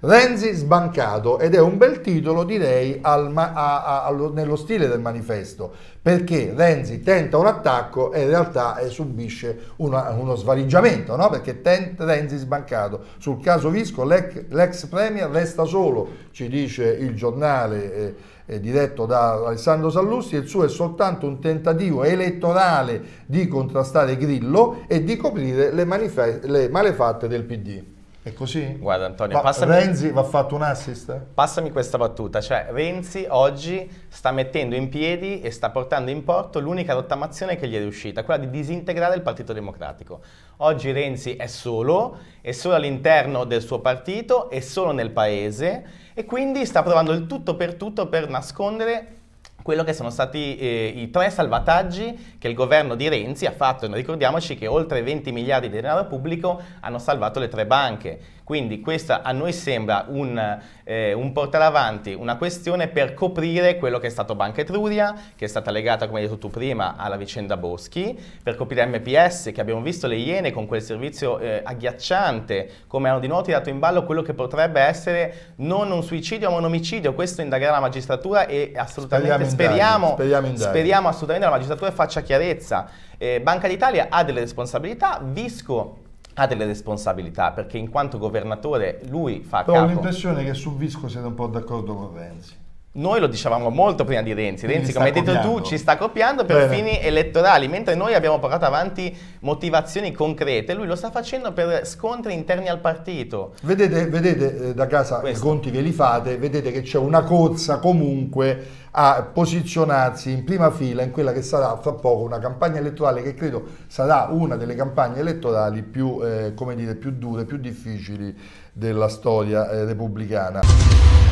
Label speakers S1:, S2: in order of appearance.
S1: Renzi sbancato ed è un bel titolo direi al, a, a, allo, nello stile del manifesto perché Renzi tenta un attacco e in realtà eh, subisce una, uno svaligiamento no? perché tent, Renzi sbancato sul caso Visco l'ex, l'ex premier resta solo ci dice il giornale eh, eh, diretto da Alessandro Sallusti, il suo è soltanto un tentativo elettorale di contrastare Grillo e di coprire le, manife- le malefatte del PD. È così?
S2: Guarda Antonio, Va, passami... Renzi
S1: va fatto un assist?
S2: Passami questa battuta, cioè Renzi oggi sta mettendo in piedi e sta portando in porto l'unica rottamazione che gli è riuscita, quella di disintegrare il Partito Democratico. Oggi Renzi è solo, è solo all'interno del suo partito, è solo nel paese e quindi sta provando il tutto per tutto per nascondere quello che sono stati eh, i tre salvataggi che il governo di Renzi ha fatto. Ricordiamoci che oltre 20 miliardi di denaro pubblico hanno salvato le tre banche. Quindi questa a noi sembra un, eh, un portare avanti una questione per coprire quello che è stato Banca Etruria, che è stata legata, come hai detto tu prima, alla vicenda Boschi, per coprire MPS, che abbiamo visto le Iene con quel servizio eh, agghiacciante, come hanno di nuovo tirato in ballo quello che potrebbe essere non un suicidio ma un omicidio, questo indagherà la magistratura e assolutamente speriamo, indaghi,
S1: speriamo, indaghi. speriamo
S2: assolutamente la magistratura faccia chiarezza. Eh, Banca d'Italia ha delle responsabilità, Visco ha delle responsabilità perché in quanto governatore lui fa Però capo. Ho l'impressione
S1: che su Visco siete un po' d'accordo con Renzi.
S2: Noi lo dicevamo molto prima di Renzi, Renzi come hai detto tu ci sta copiando per Bene. fini elettorali, mentre noi abbiamo portato avanti motivazioni concrete, lui lo sta facendo per scontri interni al partito.
S1: Vedete, vedete eh, da casa Questo. i conti ve li fate, vedete che c'è una corsa comunque a posizionarsi in prima fila in quella che sarà fra poco una campagna elettorale che credo sarà una delle campagne elettorali più, eh, dire, più dure, più difficili della storia eh, repubblicana.